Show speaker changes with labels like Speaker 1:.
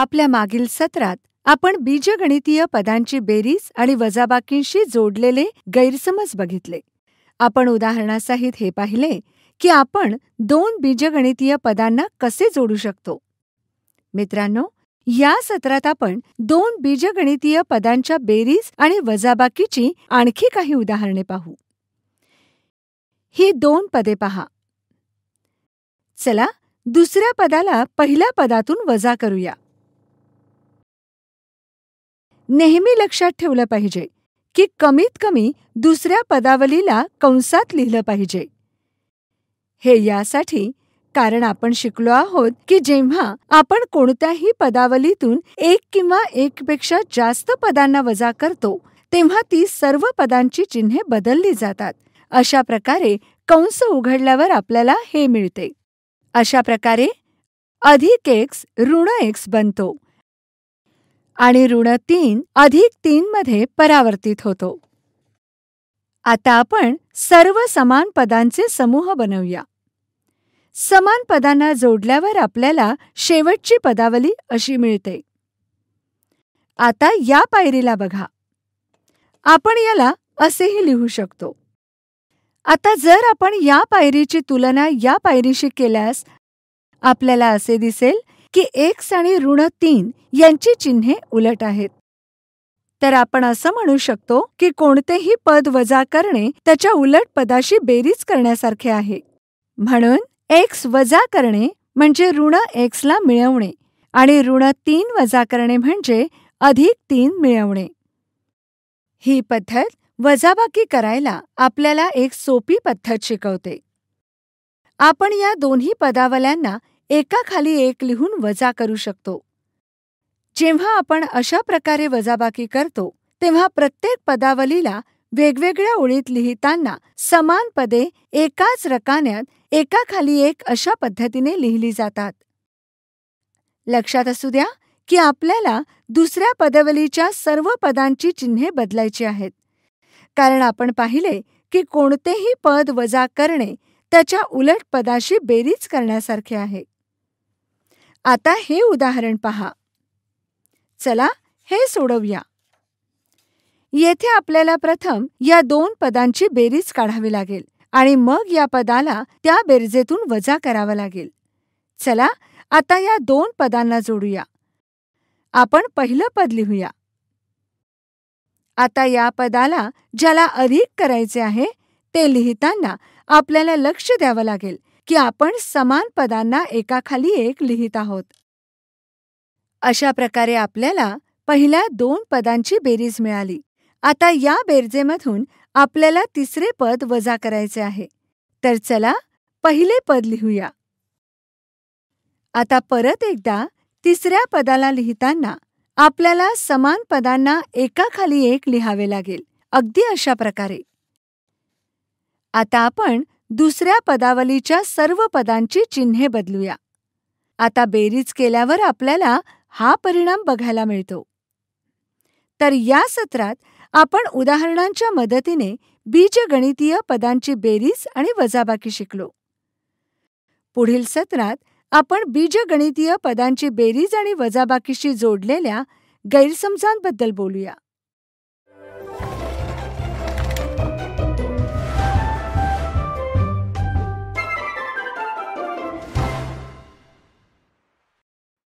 Speaker 1: आपल्या मागील सत्रात आपण बीजगणितीय पदांची बेरीज आणि वजाबाकींशी जोडलेले गैरसमज बघितले आपण उदाहरणासहित हे पाहिले की आपण दोन बीजगणितीय पदांना कसे जोडू शकतो मित्रांनो या सत्रात आपण दोन बीजगणितीय पदांच्या बेरीज आणि वजाबाकीची आणखी काही उदाहरणे पाहू ही दोन पदे पहा चला दुसऱ्या पदाला पहिल्या पदातून वजा करूया नेहमी लक्षात ठेवलं पाहिजे की कमीत कमी दुसऱ्या पदावलीला कंसात लिहिलं पाहिजे हे यासाठी कारण आपण शिकलो आहोत की जेव्हा आपण कोणत्याही पदावलीतून एक किंवा एकपेक्षा जास्त पदांना वजा करतो तेव्हा ती सर्व पदांची चिन्हे बदलली जातात अशा प्रकारे कंस उघडल्यावर आपल्याला हे मिळते अशा प्रकारे अधिक एक्स ऋण एक्स बनतो आणि ऋण तीन अधिक तीन मध्ये परावर्तित होतो आता आपण सर्व समान पदांचे समूह बनवूया समान पदांना जोडल्यावर आपल्याला शेवटची पदावली अशी मिळते आता या पायरीला बघा आपण याला असेही लिहू शकतो आता जर आपण या पायरीची तुलना या पायरीशी केल्यास आपल्याला असे दिसेल की एक्स आणि ऋण तीन यांची चिन्हे उलट आहेत तर आपण असं म्हणू शकतो की कोणतेही पद वजा करणे त्याच्या उलट पदाशी बेरीज करण्यासारखे आहे म्हणून एक्स वजा करणे म्हणजे ऋण ला मिळवणे आणि ऋण तीन वजा करणे म्हणजे अधिक तीन मिळवणे ही पद्धत वजाबाकी करायला आपल्याला एक सोपी पद्धत शिकवते आपण या दोन्ही पदावल्यांना एकाखाली एक लिहून वजा करू शकतो जेव्हा आपण अशा प्रकारे वजाबाकी करतो तेव्हा प्रत्येक पदावलीला वेगवेगळ्या ओळीत लिहिताना समान पदे एकाच रकान्यात एकाखाली एक अशा पद्धतीने लिहिली जातात लक्षात असू द्या की आपल्याला दुसऱ्या पदवलीच्या सर्व पदांची चिन्हे बदलायची आहेत कारण आपण पाहिले की कोणतेही पद वजा करणे त्याच्या उलट पदाशी बेरीज करण्यासारखे आहे आता हे उदाहरण पहा चला हे सोडवूया येथे आपल्याला प्रथम या दोन पदांची बेरीज काढावी लागेल आणि मग या पदाला त्या बेरजेतून वजा करावा लागेल चला आता या दोन पदांना जोडूया आपण पहिलं पद लिहूया आता या पदाला ज्याला अधिक करायचे आहे ते लिहिताना आपल्याला लक्ष द्यावं लागेल की आपण समान पदांना एकाखाली एक लिहित आहोत अशा प्रकारे आपल्याला पहिल्या दोन पदांची बेरीज मिळाली आता या बेरजेमधून आपल्याला तिसरे पद वजा करायचे आहे तर चला पहिले पद लिहूया आता परत एकदा तिसऱ्या पदाला लिहिताना आपल्याला समान पदांना एकाखाली एक लिहावे लागेल अगदी अशा प्रकारे आता आपण दुसऱ्या पदावलीच्या सर्व पदांची चिन्हे बदलूया आता बेरीज केल्यावर आपल्याला हा परिणाम बघायला मिळतो तर या सत्रात आपण उदाहरणांच्या मदतीने बीजगणितीय पदांची बेरीज आणि वजाबाकी शिकलो पुढील सत्रात आपण बीजगणितीय पदांची बेरीज आणि वजाबाकीशी जोडलेल्या गैरसमजांबद्दल बोलूया